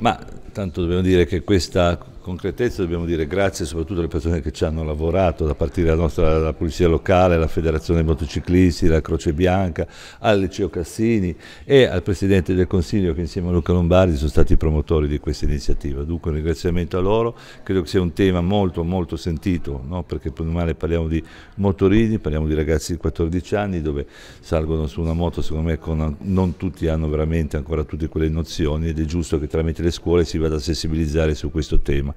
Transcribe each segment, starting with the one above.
ma tanto dobbiamo dire che questa concretezza dobbiamo dire grazie soprattutto alle persone che ci hanno lavorato, da partire dalla nostra dalla Polizia Locale, alla Federazione Motociclisti, la Croce Bianca, al Liceo Cassini e al Presidente del Consiglio che insieme a Luca Lombardi sono stati promotori di questa iniziativa. Dunque un ringraziamento a loro, credo che sia un tema molto molto sentito, no? perché per male parliamo di motorini, parliamo di ragazzi di 14 anni dove salgono su una moto, secondo me con, non tutti hanno veramente ancora tutte quelle nozioni ed è giusto che tramite le scuole si vada a sensibilizzare su questo tema.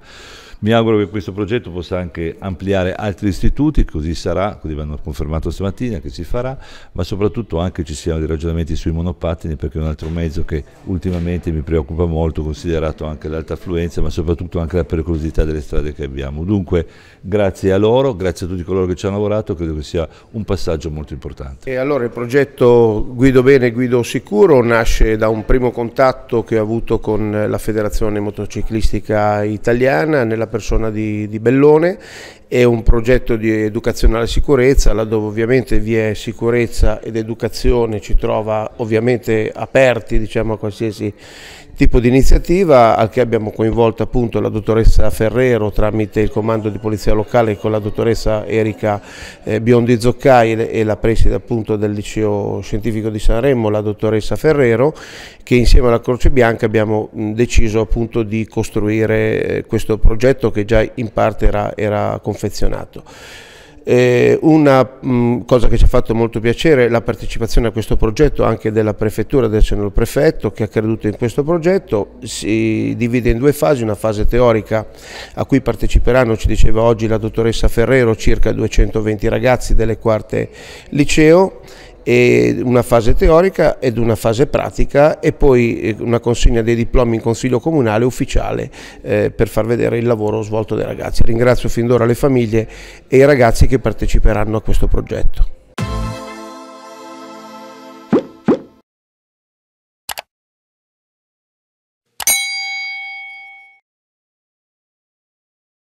Mi auguro che questo progetto possa anche ampliare altri istituti, così sarà, così vanno confermato stamattina che si farà, ma soprattutto anche ci siano dei ragionamenti sui monopattini perché è un altro mezzo che ultimamente mi preoccupa molto, considerato anche l'alta affluenza, ma soprattutto anche la pericolosità delle strade che abbiamo. Dunque grazie a loro, grazie a tutti coloro che ci hanno lavorato, credo che sia un passaggio molto importante. E allora il progetto Guido Bene, Guido Sicuro nasce da un primo contatto che ho avuto con la Federazione Motociclistica Italiana italiana nella persona di, di Bellone è un progetto di educazione alla sicurezza laddove ovviamente vi è sicurezza ed educazione ci trova ovviamente aperti diciamo, a qualsiasi tipo di iniziativa al che abbiamo coinvolto appunto la dottoressa Ferrero tramite il comando di polizia locale con la dottoressa Erika eh, Biondi Zoccai e la preside appunto del liceo scientifico di Sanremo, la dottoressa Ferrero, che insieme alla Croce Bianca abbiamo deciso appunto di costruire eh, questo progetto che già in parte era, era confezionato. Eh, una mh, cosa che ci ha fatto molto piacere è la partecipazione a questo progetto anche della prefettura del Cenno Prefetto che ha creduto in questo progetto, si divide in due fasi, una fase teorica a cui parteciperanno, ci diceva oggi la dottoressa Ferrero, circa 220 ragazzi delle quarte liceo e una fase teorica ed una fase pratica e poi eh, una consegna dei diplomi in consiglio comunale ufficiale eh, per far vedere il lavoro svolto dai ragazzi. Ringrazio fin d'ora le famiglie e i ragazzi che parteciperanno a questo progetto.